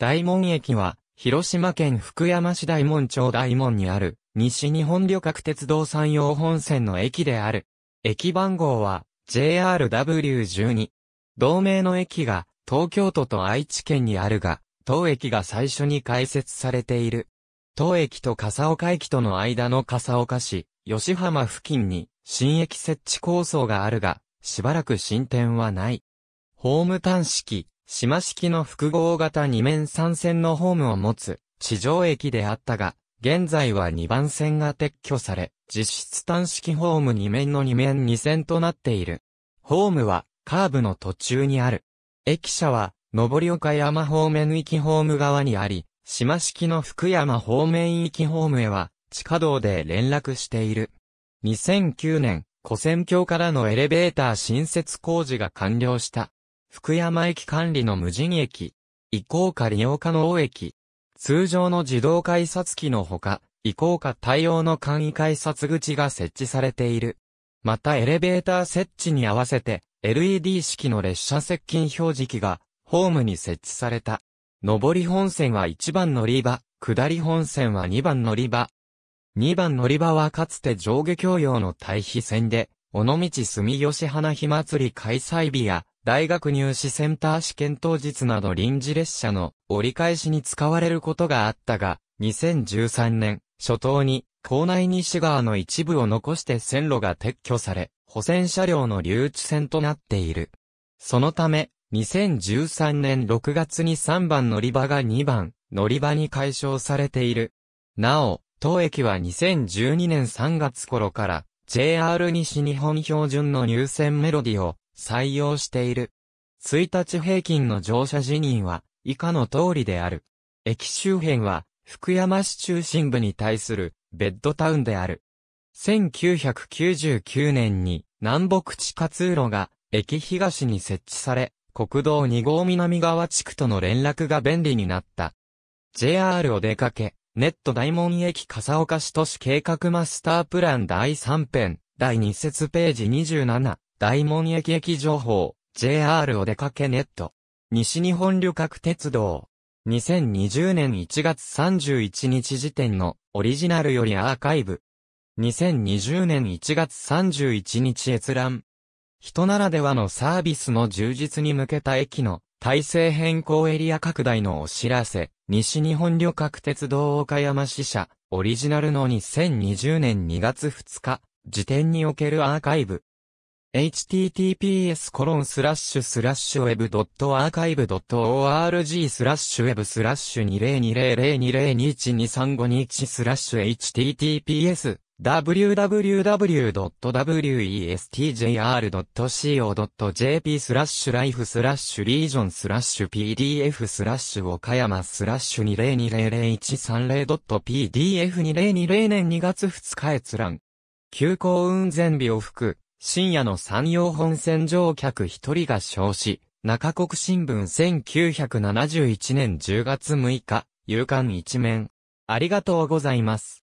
大門駅は、広島県福山市大門町大門にある、西日本旅客鉄道山陽本線の駅である。駅番号は、JRW12。同名の駅が、東京都と愛知県にあるが、当駅が最初に開設されている。当駅と笠岡駅との間の笠岡市、吉浜付近に、新駅設置構想があるが、しばらく進展はない。ホーム端式、島式の複合型二面三線のホームを持つ地上駅であったが、現在は二番線が撤去され、実質単式ホーム二面の二面二線となっている。ホームはカーブの途中にある。駅舎は上岡山方面行きホーム側にあり、島式の福山方面行きホームへは地下道で連絡している。2009年、古戦橋からのエレベーター新設工事が完了した。福山駅管理の無人駅、移行か利用可能駅、通常の自動改札機のほか、移行か対応の簡易改札口が設置されている。またエレベーター設置に合わせて、LED 式の列車接近表示器が、ホームに設置された。上り本線は1番乗り場、下り本線は2番乗り場。2番乗り場はかつて上下共用の対比線で、尾道住吉花火祭り開催日や、大学入試センター試験当日など臨時列車の折り返しに使われることがあったが、2013年初頭に校内西側の一部を残して線路が撤去され、保線車両の留置線となっている。そのため、2013年6月に3番乗り場が2番乗り場に解消されている。なお、当駅は2012年3月頃から JR 西日本標準の入線メロディを採用している。1日平均の乗車辞任は以下の通りである。駅周辺は福山市中心部に対するベッドタウンである。1999年に南北地下通路が駅東に設置され、国道2号南側地区との連絡が便利になった。JR を出かけ、ネット大門駅笠岡市都市計画マスタープラン第3編、第2節ページ27。大門駅駅情報、JR お出かけネット。西日本旅客鉄道。2020年1月31日時点のオリジナルよりアーカイブ。2020年1月31日閲覧。人ならではのサービスの充実に向けた駅の体制変更エリア拡大のお知らせ。西日本旅客鉄道岡山支社オリジナルの2020年2月2日時点におけるアーカイブ。https://web.archive.org スラッシュ web スラッシュ2 0 2 0 0 2 0 2 0 2 1 2 3 5 2スラッシュ https www.westjr.co.jp スラッシュライフスラッシュリージョンスラッシュ pdf スラッシュ岡山スラッシュ 20200130.pdf2020 年2月2日閲覧。休校運前日を吹く。深夜の山陽本線乗客一人が焼死、中国新聞1971年10月6日、夕刊一面。ありがとうございます。